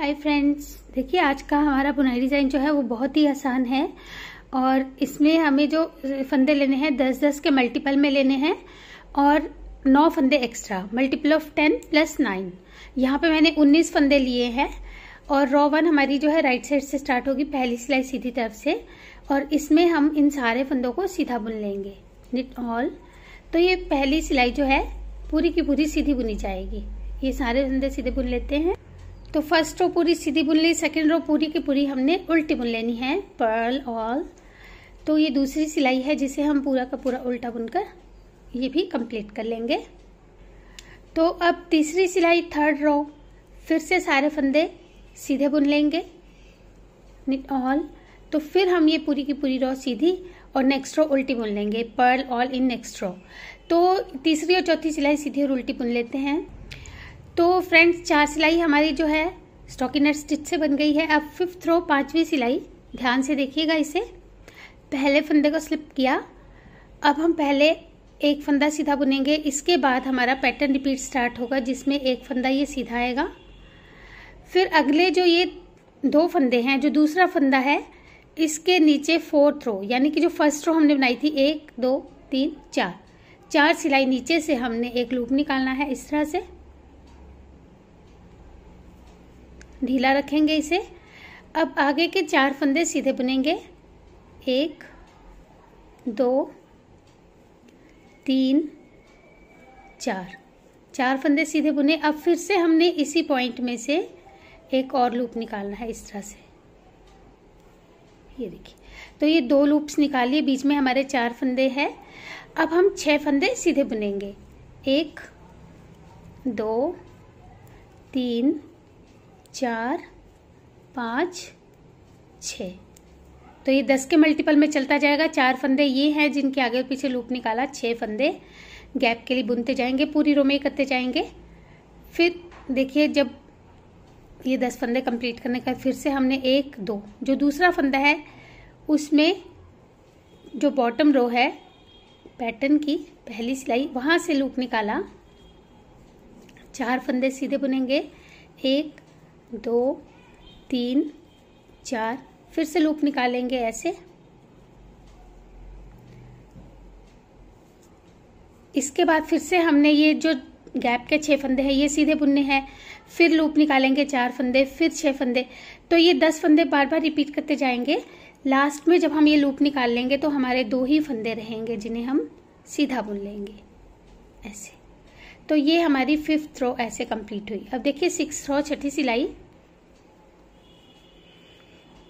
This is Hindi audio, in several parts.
हाय फ्रेंड्स देखिए आज का हमारा बुनाई डिज़ाइन जो है वो बहुत ही आसान है और इसमें हमें जो फंदे लेने हैं दस दस के मल्टीपल में लेने हैं और नौ फंदे extra multiple of ten plus nine यहाँ पे मैंने उन्नीस फंदे लिए हैं और रॉ वन हमारी जो है राइट साइड से स्टार्ट होगी पहली सिलाई सीधी तरफ से और इसमें हम इन सारे फंदों को सीधा बुन लेंगे निट ऑल तो ये पहली सिलाई जो है पूरी की पूरी सीधी बुनी जाएगी ये सारे फंदे सीधे बुन लेते हैं तो फर्स्ट रो पूरी सीधी बुन ली सेकेंड रो पूरी की पूरी हमने उल्टी बुन लेनी है पर्ल ऑल तो ये दूसरी सिलाई है जिसे हम पूरा का पूरा उल्टा बुनकर ये भी कंप्लीट कर लेंगे तो अब तीसरी सिलाई थर्ड रो फिर से सारे फंदे सीधे बुन लेंगे निट ऑल तो फिर हम ये पूरी की पूरी रो सीधी और नेक्स्ट रो उल्टी बुन लेंगे purl all in next row तो तीसरी और चौथी सिलाई सीधी और उल्टी बुन लेते हैं तो फ्रेंड्स चार सिलाई हमारी जो है स्टॉकिनर स्टिच से बन गई है अब फिफ्थ रो पांचवी सिलाई ध्यान से देखिएगा इसे पहले फंदे को स्लिप किया अब हम पहले एक फंदा सीधा बुनेंगे इसके बाद हमारा पैटर्न रिपीट स्टार्ट होगा जिसमें एक फंदा ये सीधा आएगा फिर अगले जो ये दो फंदे हैं जो दूसरा फंदा है इसके नीचे फोर्थ रो यानी कि जो फर्स्ट रो हमने बनाई थी एक दो तीन चार चार सिलाई नीचे से हमने एक लूप निकालना है इस तरह से ढीला रखेंगे इसे अब आगे के चार फंदे सीधे बुनेंगे एक दो तीन चार चार फंदे सीधे बुने अब फिर से हमने इसी पॉइंट में से एक और लूप निकालना है इस तरह से ये देखिए तो ये दो लूप्स निकालिए बीच में हमारे चार फंदे हैं अब हम छह फंदे सीधे बुनेंगे एक दो तीन चार पाँच छ तो ये दस के मल्टीपल में चलता जाएगा चार फंदे ये हैं जिनके आगे पीछे लूप निकाला छः फंदे गैप के लिए बुनते जाएंगे पूरी रो में ही करते जाएंगे फिर देखिए जब ये दस फंदे कंप्लीट करने का फिर से हमने एक दो जो दूसरा फंदा है उसमें जो बॉटम रो है पैटर्न की पहली सिलाई वहाँ से लूप निकाला चार फंदे सीधे बुनेंगे एक दो तीन चार फिर से लूप निकालेंगे ऐसे इसके बाद फिर से हमने ये जो गैप के छह फंदे हैं ये सीधे बुनने हैं फिर लूप निकालेंगे चार फंदे फिर छह फंदे तो ये दस फंदे बार बार रिपीट करते जाएंगे लास्ट में जब हम ये लूप निकाल लेंगे तो हमारे दो ही फंदे रहेंगे जिन्हें हम सीधा बुन लेंगे ऐसे तो ये हमारी फिफ्थ रो ऐसे कंप्लीट हुई अब देखिए सिक्स रो छठी सिलाई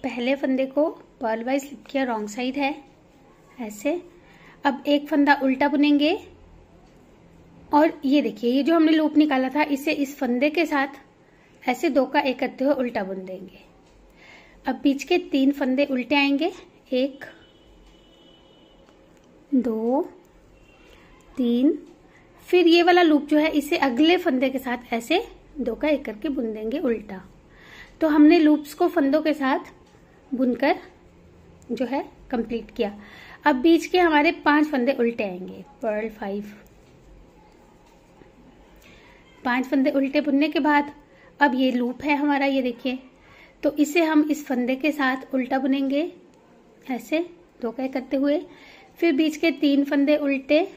पहले फंदे को पर्ल वाइज स्लिप किया रॉन्ग साइड है ऐसे अब एक फंदा उल्टा बुनेंगे और ये देखिए ये जो हमने लूप निकाला था इसे इस फंदे के साथ ऐसे दो का एक करते हुए उल्टा बुन देंगे अब बीच के तीन फंदे उल्टे आएंगे एक दो तीन फिर ये वाला लूप जो है इसे अगले फंदे के साथ ऐसे दो का एक करके बुन देंगे उल्टा तो हमने लूप्स को फंदों के साथ बुनकर जो है कंप्लीट किया अब बीच के हमारे पांच फंदे उल्टे आएंगे पर्ल फाइव पांच फंदे उल्टे बुनने के बाद अब ये लूप है हमारा ये देखिए तो इसे हम इस फंदे के साथ उल्टा बुनेंगे ऐसे धोखा करते हुए फिर बीच के तीन फंदे उल्टे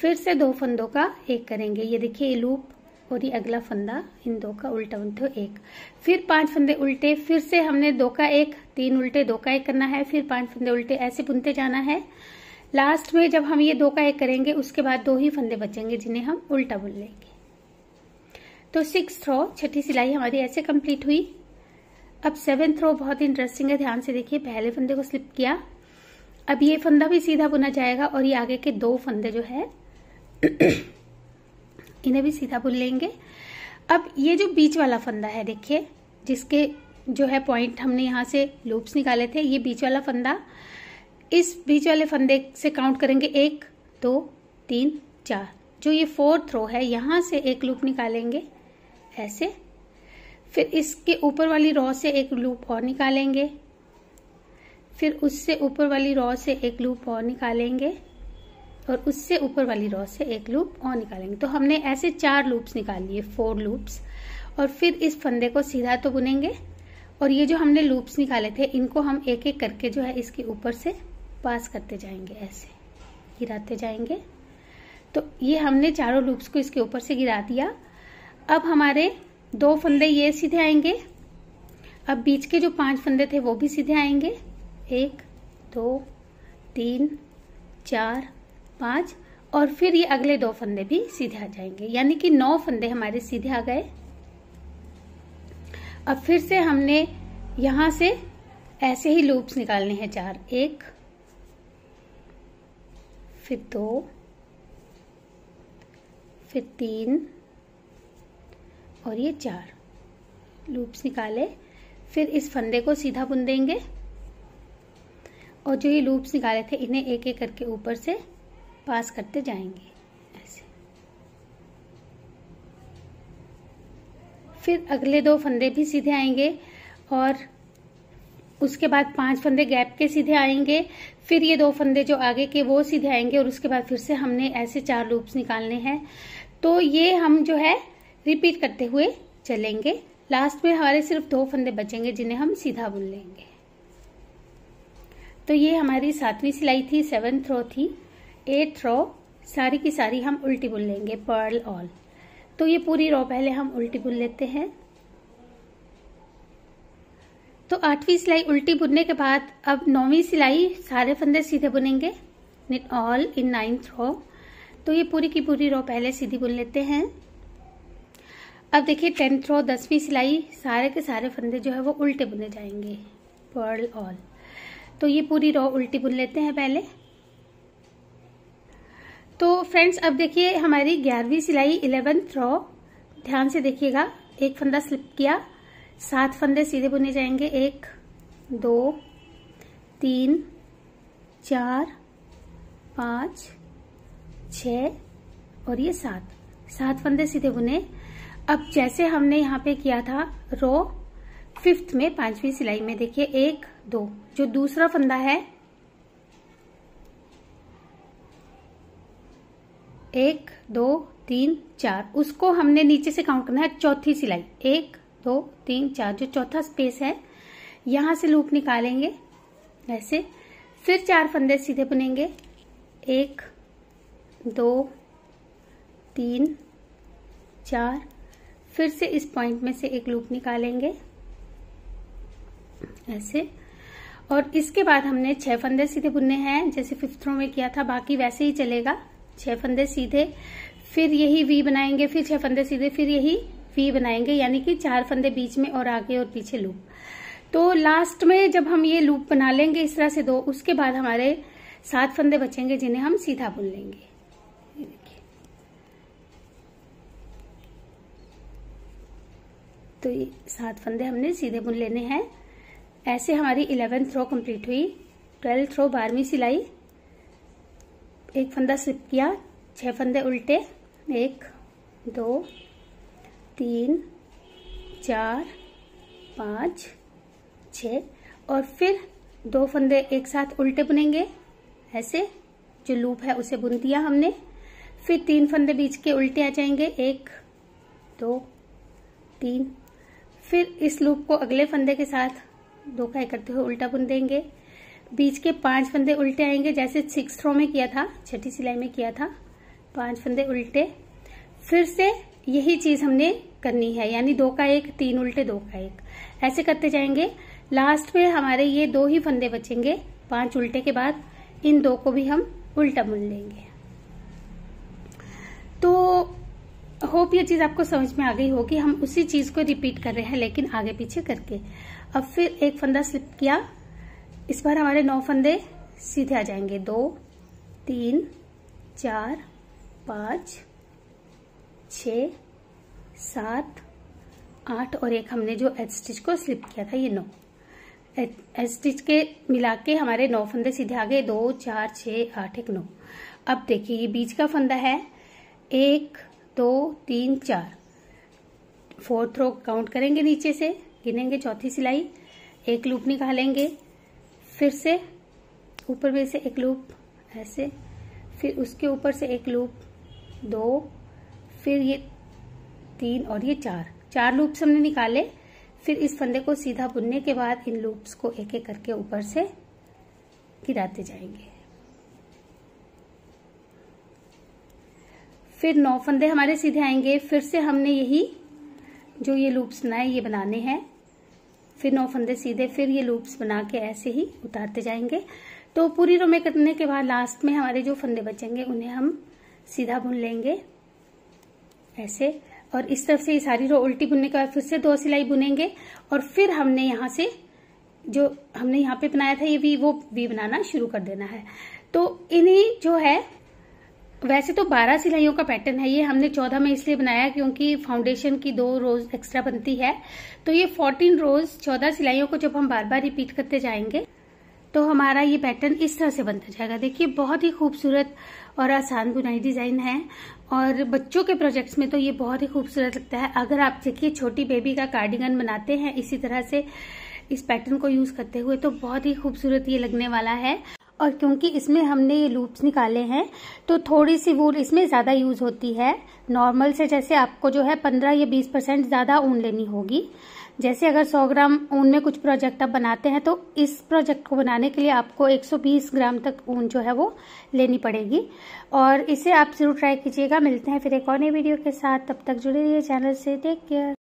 फिर से दो फंदों का एक करेंगे ये देखिए ये लूप और ये अगला फंदा इन दो का उल्टा उल्टो तो एक फिर पांच फंदे उल्टे फिर से हमने दो का एक तीन उल्टे दो का एक करना है फिर पांच फंदे उल्टे ऐसे बुनते जाना है लास्ट में जब हम ये दो का एक करेंगे उसके बाद दो ही फंदे बचेंगे जिन्हें हम उल्टा बुन लेंगे तो सिक्स थ्रो छठी सिलाई हमारी ऐसे कंप्लीट हुई अब सेवन थ्रो बहुत इंटरेस्टिंग है ध्यान से देखिए पहले फंदे को स्लिप किया अब ये फंदा भी सीधा बुना जाएगा और ये आगे के दो फंदे जो है इन्हें भी सीधा बुन लेंगे अब ये जो बीच वाला फंदा है देखिए जिसके जो है पॉइंट हमने यहाँ से लूप्स निकाले थे ये बीच वाला फंदा इस बीच वाले फंदे से काउंट करेंगे एक दो तीन चार जो ये फोर्थ रो है यहाँ से एक लूप निकालेंगे ऐसे फिर इसके ऊपर वाली रॉ से एक लूप और निकालेंगे फिर उससे ऊपर वाली रॉ से एक लूप और निकालेंगे और उससे ऊपर वाली रॉ से एक लूप और निकालेंगे तो हमने ऐसे चार लूप्स निकाल लिए फोर लूप्स और फिर इस फंदे को सीधा तो बुनेंगे और ये जो हमने लूप्स निकाले थे इनको हम एक एक करके जो है इसके ऊपर से पास करते जाएंगे ऐसे गिराते जाएंगे तो ये हमने चारों लूप्स को इसके ऊपर से गिरा दिया अब हमारे दो फंदे ये सीधे आएंगे अब बीच के जो पांच फंदे थे वो भी सीधे आएंगे एक दो तीन चार पांच और फिर ये अगले दो फंदे भी सीधे आ जाएंगे यानी कि नौ फंदे हमारे सीधे आ गए अब फिर से हमने यहां से ऐसे ही लूप्स निकालने हैं चार एक फिर दो फिर तीन और ये चार लूप्स निकाले फिर इस फंदे को सीधा बुन देंगे और जो ये लूप्स निकाले थे इन्हें एक एक करके ऊपर से पास करते जाएंगे ऐसे फिर अगले दो फंदे भी सीधे आएंगे और उसके बाद पांच फंदे गैप के सीधे आएंगे फिर ये दो फंदे जो आगे के वो सीधे आएंगे और उसके बाद फिर से हमने ऐसे चार लूप्स निकालने हैं तो ये हम जो है रिपीट करते हुए चलेंगे लास्ट में हमारे सिर्फ दो फंदे बचेंगे जिन्हें हम सीधा बुन लेंगे तो ये हमारी सातवीं सिलाई थी सेवन थ्रो थी एट रो सारी की सारी हम उल्टी बुन लेंगे पर्ल ऑल तो ये पूरी रो पहले हम उल्टी बुन लेते हैं तो आठवीं सिलाई उल्टी बुनने के बाद अब नौवीं सिलाई सारे फंदे सीधे बुनेंगे knit all in ninth row तो ये पूरी की पूरी रो पहले सीधी बुन लेते हैं अब देखिए टेंथ रो दसवीं सिलाई सारे के सारे फंदे जो है वो उल्टे बुने जाएंगे पर्ल ऑल तो ये पूरी रो उल्टी बुन लेते हैं पहले तो फ्रेंड्स अब देखिए हमारी ग्यारहवीं सिलाई इलेवेंथ रॉ ध्यान से देखिएगा एक फंदा स्लिप किया सात फंदे सीधे बुने जाएंगे एक दो तीन चार पाँच छ और ये सात सात फंदे सीधे बुने अब जैसे हमने यहाँ पे किया था रो फिफ्थ में पांचवी सिलाई में देखिए एक दो जो दूसरा फंदा है एक दो तीन चार उसको हमने नीचे से काउंट करना है चौथी सिलाई एक दो तीन चार जो चौथा स्पेस है यहां से लूप निकालेंगे ऐसे फिर चार फंदे सीधे बुनेंगे एक दो तीन चार फिर से इस पॉइंट में से एक लूप निकालेंगे ऐसे और इसके बाद हमने छह फंदे सीधे बुनने हैं जैसे फिफ्थ रो में किया था बाकी वैसे ही चलेगा छह फंदे सीधे फिर यही वी बनाएंगे फिर छह फंदे सीधे फिर यही वी बनाएंगे यानी कि चार फंदे बीच में और आगे और पीछे लूप तो लास्ट में जब हम ये लूप बना लेंगे इस तरह से दो उसके बाद हमारे सात फंदे बचेंगे जिन्हें हम सीधा बुन लेंगे तो ये सात फंदे हमने सीधे बुन लेने हैं ऐसे हमारी इलेवेंथ रो कंप्लीट हुई ट्वेल्थ रो बारहवीं सिलाई एक फंदा स्लिप किया छह फंदे उल्टे एक दो तीन चार पाँच छ और फिर दो फंदे एक साथ उल्टे बुनेंगे ऐसे जो लूप है उसे बुन दिया हमने फिर तीन फंदे बीच के उल्टे आ जाएंगे एक दो तीन फिर इस लूप को अगले फंदे के साथ दो का करते हुए उल्टा बुन देंगे बीच के पांच फंदे उल्टे आएंगे जैसे सिक्स थ्रो में किया था छठी सिलाई में किया था पांच फंदे उल्टे फिर से यही चीज हमने करनी है यानी दो का एक तीन उल्टे दो का एक ऐसे करते जाएंगे लास्ट में हमारे ये दो ही फंदे बचेंगे पांच उल्टे के बाद इन दो को भी हम उल्टा बुन लेंगे तो होप ये चीज आपको समझ में आ गई होगी हम उसी चीज को रिपीट कर रहे हैं लेकिन आगे पीछे करके अब फिर एक फंदा स्लिप किया इस बार हमारे नौ फंदे सीधे आ जाएंगे दो तीन चार पाँच छ सात आठ और एक हमने जो एच स्टिच को स्लिप किया था ये नौ एच स्टिच के मिला के हमारे नौ फंदे सीधे आ गए दो चार छ आठ एक नौ अब देखिए ये बीच का फंदा है एक दो तीन चार फोर्थ रो काउंट करेंगे नीचे से गिनेंगे चौथी सिलाई एक लूप निकालेंगे फिर से ऊपर में से एक लूप ऐसे फिर उसके ऊपर से एक लूप दो फिर ये तीन और ये चार चार लूप्स हमने निकाले फिर इस फंदे को सीधा बुनने के बाद इन लूप्स को एक एक करके ऊपर से गिराते जाएंगे फिर नौ फंदे हमारे सीधे आएंगे फिर से हमने यही जो ये लूप्स बनाए ये बनाने हैं फिर नौ फंदे सीधे फिर ये लूप्स बना के ऐसे ही उतारते जाएंगे तो पूरी रो में करने के बाद लास्ट में हमारे जो फंदे बचेंगे उन्हें हम सीधा बुन लेंगे ऐसे और इस तरफ से ये सारी रो उल्टी बुनने के बाद फिर से दो सिलाई बुनेंगे और फिर हमने यहाँ से जो हमने यहाँ पे बनाया था ये भी वो भी बनाना शुरू कर देना है तो इन्हें जो है वैसे तो 12 सिलाइयों का पैटर्न है ये हमने 14 में इसलिए बनाया क्योंकि फाउंडेशन की दो रोज एक्स्ट्रा बनती है तो ये 14 रोज 14 सिलाइयों को जब हम बार बार रिपीट करते जाएंगे तो हमारा ये पैटर्न इस तरह से बनता जाएगा देखिए बहुत ही खूबसूरत और आसान बुनाई डिजाइन है और बच्चों के प्रोजेक्ट्स में तो ये बहुत ही खूबसूरत लगता है अगर आप देखिए छोटी बेबी का कार्डिगन बनाते हैं इसी तरह से इस पैटर्न को यूज करते हुए तो बहुत ही खूबसूरत ये लगने वाला है और क्योंकि इसमें हमने ये लूप्स निकाले हैं तो थोड़ी सी वूल इसमें ज़्यादा यूज़ होती है नॉर्मल से जैसे आपको जो है पंद्रह या बीस परसेंट ज़्यादा ऊन लेनी होगी जैसे अगर 100 ग्राम ऊन में कुछ प्रोजेक्ट आप बनाते हैं तो इस प्रोजेक्ट को बनाने के लिए आपको 120 ग्राम तक ऊन जो है वो लेनी पड़ेगी और इसे आप ज़रूर ट्राई कीजिएगा मिलते हैं फिर एक और नई वीडियो के साथ तब तक जुड़े रहिए चैनल से टेक केयर